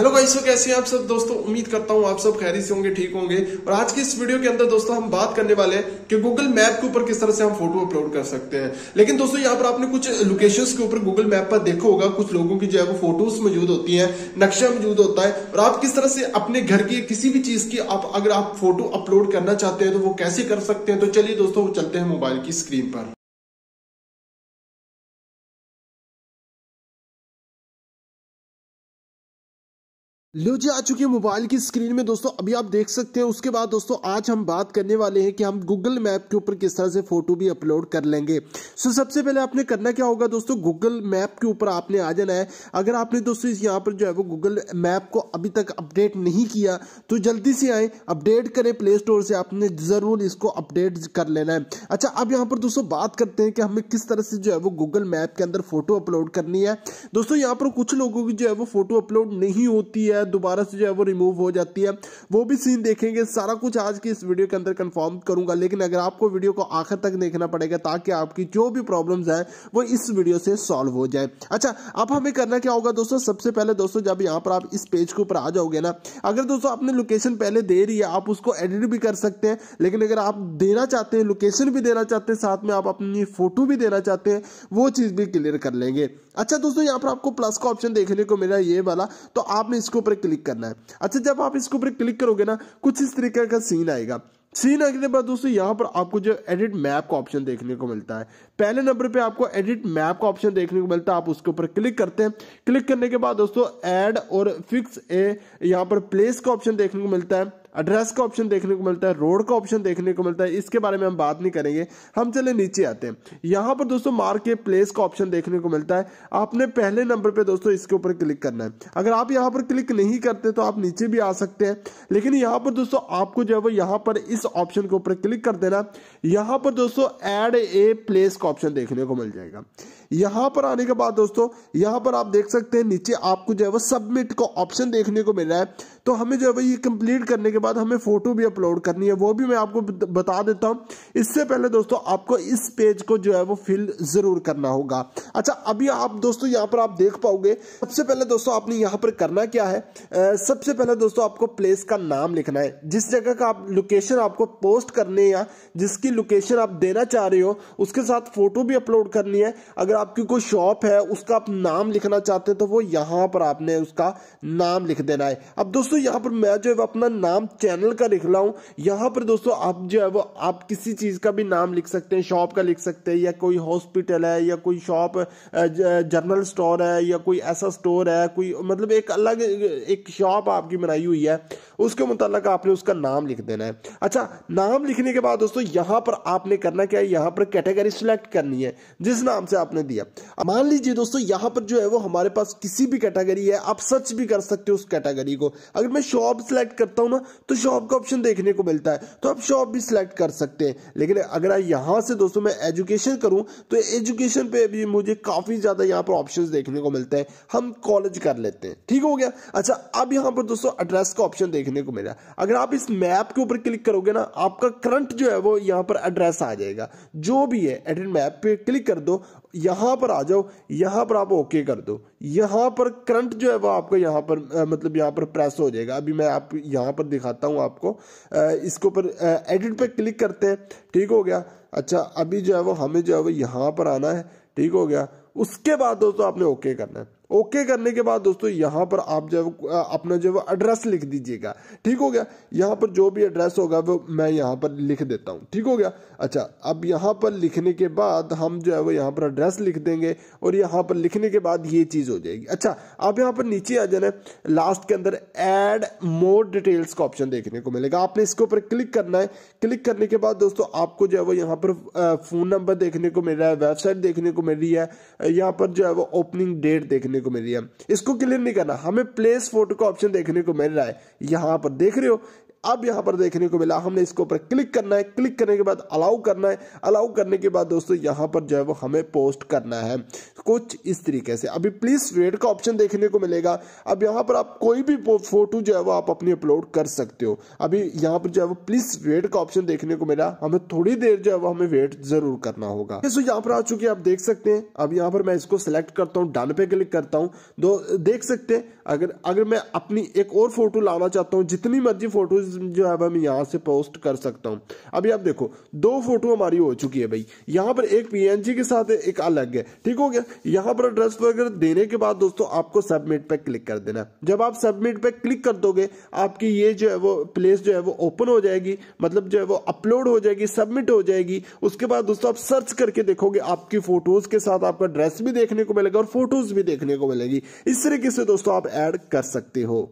hello भाई सो कैसे हैं आप सब दोस्तों उम्मीद करता हूं आप सब खैरी से होंगे ठीक होंगे और आज की इस वीडियो के अंदर दोस्तों हम बात करने वाले हैं कि गूगल मैप के ऊपर किस तरह से हम फोटो अपलोड कर सकते हैं लेकिन दोस्तों यहाँ पर आपने कुछ लोकेशन के ऊपर गूगल मैप पर देखा होगा कुछ लोगों की जो है वो फोटोज मौजूद होती है नक्शा मौजूद होता है और आप किस तरह से अपने घर की किसी भी चीज की आप अगर आप फोटो अपलोड करना चाहते हैं तो वो कैसे कर सकते हैं तो चलिए दोस्तों चलते हैं मोबाइल की स्क्रीन पर लो जी आ चुकी है मोबाइल की स्क्रीन में दोस्तों अभी आप देख सकते हैं उसके बाद दोस्तों आज हम बात करने वाले हैं कि हम गूगल मैप के ऊपर किस तरह से फोटो भी अपलोड कर लेंगे सो सबसे पहले आपने करना क्या होगा दोस्तों गूगल मैप के ऊपर आपने आ जाना है अगर आपने दोस्तों इस यहाँ पर जो है वो गूगल मैप को अभी तक अपडेट नहीं किया तो जल्दी से आए अपडेट करें प्ले स्टोर से आपने ज़रूर इसको अपडेट कर लेना है अच्छा अब यहाँ पर दोस्तों बात करते हैं कि हमें किस तरह से जो है वो गूगल मैप के अंदर फोटो अपलोड करनी है दोस्तों यहाँ पर कुछ लोगों की जो है वो फोटो अपलोड नहीं होती है है दोबारा से जो है वो रिमूव हो जाती है वो भी सीन देखेंगे सारा कुछ आज की इस वीडियो के अंदर कंफर्म करूंगा लेकिन अगर आपको वीडियो को आखिर तक देखना पड़ेगा ताकि आपकी जो भी प्रॉब्लम्स है वो इस वीडियो से सॉल्व हो जाए अच्छा अब हमें करना क्या होगा दोस्तों सबसे पहले दोस्तों जब यहाँ पर आप इस पेज के ऊपर आ जाओगे ना अगर दोस्तों आपने लोकेशन पहले दे रही है आप उसको एडिट भी कर सकते हैं लेकिन अगर आप देना चाहते हैं लोकेशन भी देना चाहते हैं साथ में आप अपनी फोटो भी देना चाहते हैं वो चीज़ भी क्लियर कर लेंगे अच्छा दोस्तों यहाँ पर आपको प्लस का ऑप्शन देखने को मिला ये वाला तो आपने इसके ऊपर ऊपर क्लिक करना है अच्छा जब आप इसके ऊपर क्लिक करोगे ना कुछ इस तरीके का सीन आएगा सीन आने के बाद दोस्तों यहाँ पर आपको जो एडिट मैप का ऑप्शन देखने को मिलता है पहले नंबर पे आपको एडिट मैप का ऑप्शन देखने को मिलता है आप उसके ऊपर क्लिक करते हैं क्लिक करने के बाद दोस्तों ऐड और फिक्स ए यहाँ पर प्लेस का ऑप्शन देखने को मिलता है एड्रेस का ऑप्शन देखने को मिलता है रोड का ऑप्शन देखने को मिलता है इसके बारे में हम बात नहीं करेंगे हम चले नीचे आते हैं यहाँ पर दोस्तों मार्क के प्लेस का ऑप्शन देखने को मिलता है आपने पहले नंबर पर दोस्तों इसके ऊपर क्लिक करना है अगर आप यहाँ पर क्लिक नहीं करते तो आप नीचे भी आ सकते हैं लेकिन यहाँ पर दोस्तों आपको जो है वो यहाँ पर इस ऑप्शन के ऊपर क्लिक कर देना यहाँ पर दोस्तों एड ए प्लेस का ऑप्शन देखने को मिल जाएगा यहां पर आने के बाद दोस्तों यहां पर आप देख सकते हैं नीचे आपको जो है वो सबमिट का ऑप्शन देखने को मिल रहा है तो हमें जो है वो ये कंप्लीट करने के बाद हमें फोटो भी अपलोड करनी है वो भी मैं आपको बता देता हूं इससे पहले दोस्तों आपको इस पेज को जो है वो फिल जरूर करना होगा अच्छा अभी आप दोस्तों यहाँ पर आप देख पाओगे सबसे पहले दोस्तों आपने यहाँ पर करना क्या है सबसे पहले दोस्तों आपको प्लेस का नाम लिखना है जिस जगह का आप लोकेशन आपको पोस्ट करने या जिसकी लोकेशन आप देना चाह रहे हो उसके साथ फोटो भी अपलोड करनी है अगर आपकी कोई शॉप है उसका आप नाम लिखना चाहते हैं तो वो यहाँ पर आपने उसका नाम लिख देना है अब दोस्तों यहाँ पर मैं जो है अपना नाम चैनल का लिख रहा हूँ यहाँ पर दोस्तों आप जो है वो आप किसी चीज़ का भी नाम लिख सकते हैं शॉप का लिख सकते हैं या कोई हॉस्पिटल है या कोई शॉप जनरल स्टोर है या कोई ऐसा स्टोर है कोई मतलब एक अलग एक शॉप आपकी बनाई हुई है उसके मुतलक आपने उसका नाम लिख देना है अच्छा नाम लिखने के बाद दोस्तों यहाँ पर आपने करना क्या है यहाँ पर कैटेगरी सिलेक्ट करनी है जिस नाम से आपने दिया मान लीजिए दोस्तों यहां पर जो है वो हमारे पास किसी भी कैटेगरी है आप सर्च भी कर सकते हो उस कैटेगरी को अगर मैं शॉप सिलेक्ट करता हूं ना तो शॉप का ऑप्शन देखने को मिलता है तो आप शॉप भी सिलेक्ट कर सकते हैं लेकिन अगर यहां से दोस्तों मैं एजुकेशन करूं तो एजुकेशन पे भी मुझे काफ़ी ज़्यादा यहां पर ऑप्शन देखने को मिलते हैं हम कॉलेज कर लेते हैं ठीक हो गया अच्छा अब यहां पर दोस्तों एड्रेस का ऑप्शन देखने को मिला अगर आप इस मैप के ऊपर क्लिक करोगे ना आपका करंट जो है वो यहां पर एड्रेस आ जाएगा जो भी है एडिट मैप पे क्लिक कर दो यहाँ पर आ जाओ यहाँ पर आप ओके कर दो यहाँ पर करंट जो है वो आपका यहाँ पर आ, मतलब यहाँ पर प्रेस हो जाएगा अभी मैं आप यहाँ पर दिखाता हूँ आपको आ, इसके ऊपर एडिट पे क्लिक करते हैं ठीक हो गया अच्छा अभी जो है वो हमें जो है वो यहाँ पर आना है ठीक हो गया उसके बाद दोस्तों आपने ओके करना है ओके करने के बाद दोस्तों यहाँ पर आप जो अपना जो है एड्रेस लिख दीजिएगा ठीक हो गया यहाँ पर जो भी एड्रेस होगा वो मैं यहाँ पर लिख देता हूँ ठीक हो गया अच्छा अब यहाँ पर लिखने के बाद हम जो है वो यहाँ पर एड्रेस लिख देंगे और यहाँ पर लिखने के बाद ये चीज़ हो जाएगी अच्छा आप यहाँ पर नीचे आ जाना लास्ट के अंदर एड मोर डिटेल्स का ऑप्शन देखने को मिलेगा आपने इसके ऊपर क्लिक करना है क्लिक करने के बाद दोस्तों आपको जो है वो यहाँ पर फ़ोन नंबर देखने को मिल रहा है वेबसाइट देखने को मिल रही है यहाँ पर जो है वो ओपनिंग डेट देखने देखने को मिल रही है इसको क्लियर नहीं करना हमें प्लेस फोटो का ऑप्शन देखने को मिल रहा है यहाँ पर देख रहे हो अब यहाँ पर देखने को मिला हमने इसके ऊपर क्लिक करना है क्लिक करने के बाद अलाउ करना है अलाउ करने के बाद दोस्तों यहाँ पर जो है वो हमें पोस्ट करना है कुछ इस तरीके से अभी प्लीज रेड का ऑप्शन देखने को मिलेगा अब यहाँ पर आप कोई भी फोटो जो है वो आप अपनी अपलोड कर सकते हो अभी यहाँ पर जो है वो प्लीज रेड का ऑप्शन देखने को मिला हमें थोड़ी देर जो है वो हमें वेट जरूर करना होगा सो यहाँ पर आ चुकी आप देख सकते हैं अब यहाँ पर मैं इसको सिलेक्ट करता हूँ डन पे क्लिक करता हूँ दो देख सकते हैं अगर अगर मैं अपनी एक और फोटो लाना चाहता हूँ जितनी मर्जी फोटोज जो है मैं यहाँ से पोस्ट कर सकता हूँ अभी आप देखो दो फोटो हमारी हो चुकी है भाई यहाँ पर एक पी के साथ एक अलग है ठीक हो गया यहाँ पर एड्रेस वगैरह देने के बाद दोस्तों आपको सबमिट पर क्लिक कर देना जब आप सबमिट पर क्लिक कर दोगे आपकी ये जो है वो प्लेस जो है वो ओपन हो जाएगी मतलब जो है वो अपलोड हो जाएगी सबमिट हो जाएगी उसके बाद दोस्तों आप सर्च करके देखोगे आपकी फोटोज के साथ आपका ड्रेस भी देखने को मिलेगा और फोटोज भी देखने को मिलेगी इस तरीके से दोस्तों आप ऐड कर सकते हो